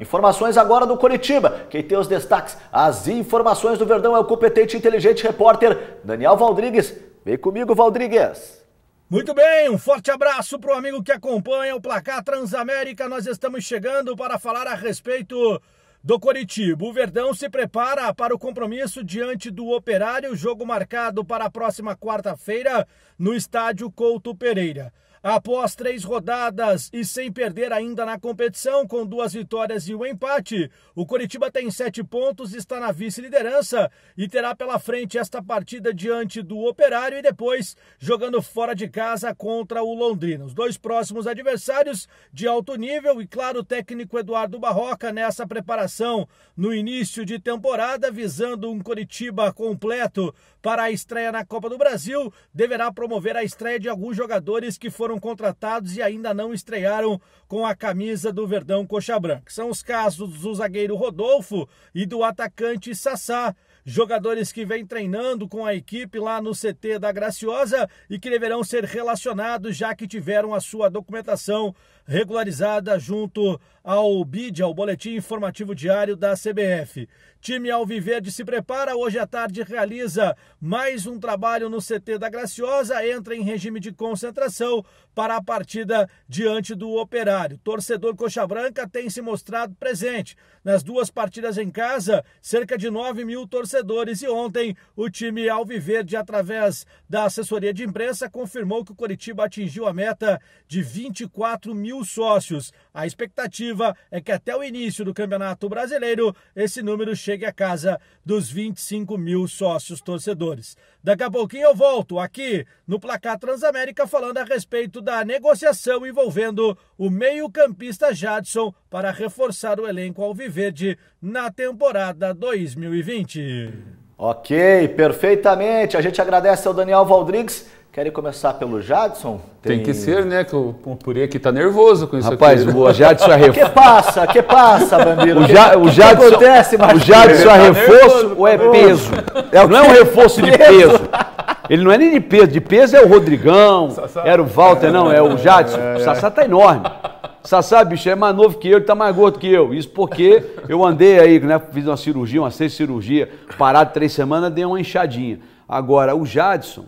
Informações agora do Curitiba, Quem tem os destaques. As informações do Verdão é o competente e inteligente repórter Daniel Valdrigues. Vem comigo, Valdrigues. Muito bem, um forte abraço para o amigo que acompanha o Placar Transamérica. Nós estamos chegando para falar a respeito do Coritiba. O Verdão se prepara para o compromisso diante do Operário, jogo marcado para a próxima quarta-feira no estádio Couto Pereira. Após três rodadas e sem perder ainda na competição, com duas vitórias e um empate, o Coritiba tem sete pontos, está na vice-liderança e terá pela frente esta partida diante do Operário e depois jogando fora de casa contra o Londrina. Os dois próximos adversários de alto nível e, claro, o técnico Eduardo Barroca nessa preparação no início de temporada, visando um Coritiba completo para a estreia na Copa do Brasil, deverá promover a estreia de alguns jogadores que foram foram contratados e ainda não estrearam com a camisa do Verdão Coxa Branca. São os casos do zagueiro Rodolfo e do atacante Sassá, jogadores que vêm treinando com a equipe lá no CT da Graciosa e que deverão ser relacionados já que tiveram a sua documentação regularizada junto ao BID, ao Boletim Informativo Diário da CBF. Time Alviverde se prepara, hoje à tarde realiza mais um trabalho no CT da Graciosa, entra em regime de concentração para a partida diante do Operário. Torcedor Coxa Branca tem se mostrado presente. Nas duas partidas em casa, cerca de 9 mil torcedores e ontem o time Alviverde, através da assessoria de imprensa, confirmou que o Coritiba atingiu a meta de 24 mil sócios. A expectativa é que até o início do Campeonato Brasileiro esse número chegue chegue à casa dos 25 mil sócios torcedores. Daqui a pouquinho eu volto aqui no Placar Transamérica falando a respeito da negociação envolvendo o meio-campista Jadson para reforçar o elenco alviverde na temporada 2020. Ok, perfeitamente. A gente agradece ao Daniel Valdrigues Querem começar pelo Jadson? Tem... Tem, que ser, né? Que o Pompuri aqui tá nervoso com isso Rapaz, aqui. Rapaz, né? o Jadson é reforço. que passa, que passa, Bandeira. O, ja, o Jadson, que acontece, Marcos? O Jadson é tá reforço ou é peso? É, não é um reforço de peso. Ele não é nem de peso. De peso é o Rodrigão, Sassá. era o Walter, não, é o é, Jadson. O é, é. Sassá tá enorme. Sassá, bicho, é mais novo que eu, ele tá mais gordo que eu. Isso porque eu andei aí, né? Fiz uma cirurgia, uma sexta cirurgia, parado três semanas, dei uma inchadinha. Agora, o Jadson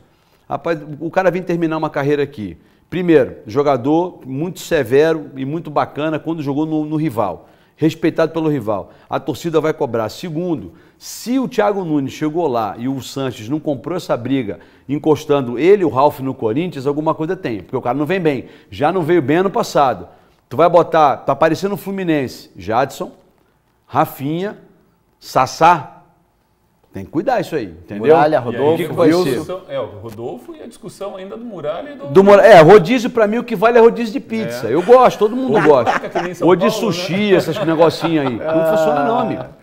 Rapaz, o cara vem terminar uma carreira aqui. Primeiro, jogador muito severo e muito bacana quando jogou no, no rival respeitado pelo rival. A torcida vai cobrar. Segundo, se o Thiago Nunes chegou lá e o Sanches não comprou essa briga, encostando ele e o Ralf no Corinthians, alguma coisa tem, porque o cara não vem bem. Já não veio bem ano passado. Tu vai botar, tá aparecendo o Fluminense, Jadson, Rafinha, Sassá, tem que cuidar isso aí, entendeu? Muralha, Rodolfo, e aí, vai ser? É, o Rodolfo e a discussão ainda do Muralha e do... do é, rodízio para mim o que vale é rodízio de pizza. É. Eu gosto, todo mundo gosta. Ou de né? sushi, né? esses negocinhos aí. Ah. Não funciona não, amigo.